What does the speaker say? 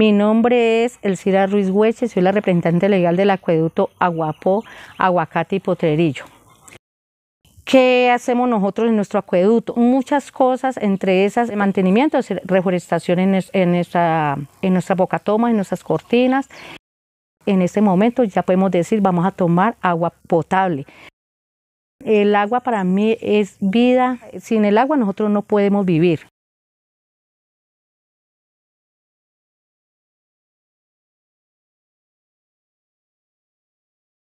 Mi nombre es Elcira Ruiz Hueche, soy la representante legal del acueducto Aguapó, Aguacate y Potrerillo. ¿Qué hacemos nosotros en nuestro acueducto? Muchas cosas, entre esas mantenimiento, reforestación en, en, nuestra, en nuestra boca toma, en nuestras cortinas. En este momento ya podemos decir, vamos a tomar agua potable. El agua para mí es vida. Sin el agua nosotros no podemos vivir.